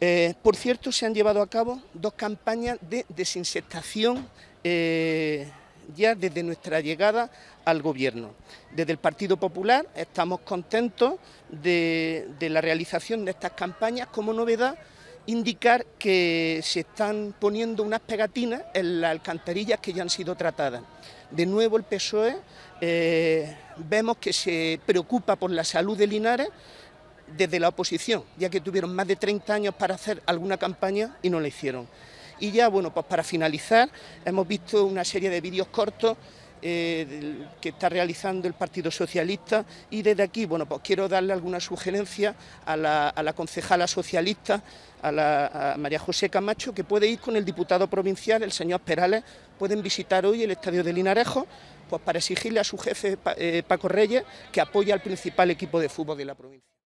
Eh, por cierto, se han llevado a cabo dos campañas de desinsectación eh, ya desde nuestra llegada al Gobierno. Desde el Partido Popular estamos contentos de, la realización de estas campañas como novedad indicar que se están poniendo unas pegatinas en las alcantarillas que ya han sido tratadas. De nuevo el PSOE eh, vemos que se preocupa por la salud de Linares desde la oposición, ya que tuvieron más de 30 años para hacer alguna campaña y no la hicieron. Y ya, bueno, pues para finalizar, hemos visto una serie de vídeos cortos eh, que está realizando el Partido Socialista y desde aquí, bueno, pues quiero darle alguna sugerencia a la, concejala socialista, a, la, María José Camacho, que puede ir con el diputado provincial, el señor Perales, pueden visitar hoy el estadio de Linarejo, pues para exigirle a su jefe eh, Paco Reyes que apoya al principal equipo de fútbol de la provincia.